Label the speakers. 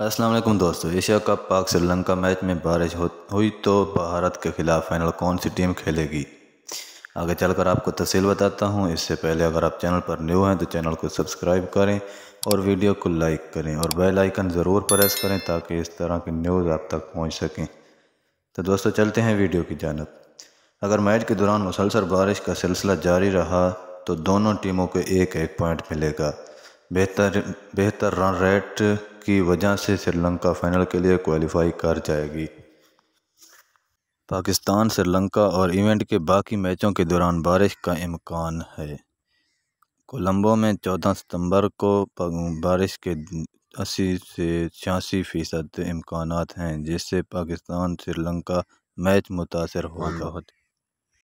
Speaker 1: अस्सलाम वालेकुम दोस्तों एशिया कप पाक श्रीलंका मैच में बारिश हो हुई तो भारत के खिलाफ फाइनल कौन सी टीम खेलेगी आगे चलकर आपको तफसील बताता हूं इससे पहले अगर आप चैनल पर न्यू हैं तो चैनल को सब्सक्राइब करें और वीडियो को लाइक करें और बेल आइकन ज़रूर प्रेस करें ताकि इस तरह की न्यूज़ आप तक पहुँच सकें तो दोस्तों चलते हैं वीडियो की जानब अगर मैच के दौरान मुसलसल बारिश का सिलसिला जारी रहा तो दोनों टीमों को एक एक पॉइंट मिलेगा बेहतर बेहतर रन रेट की वजह से श्रीलंका फाइनल के लिए क्वालिफाई कर जाएगी पाकिस्तान श्रीलंका और इवेंट के बाकी मैचों के दौरान बारिश का इम्कान है कोलंबो में 14 सितंबर को बारिश के अस्सी से छियासी फ़ीसद इम्कान हैं जिससे पाकिस्तान श्रीलंका मैच मुतासर होगा हम्म।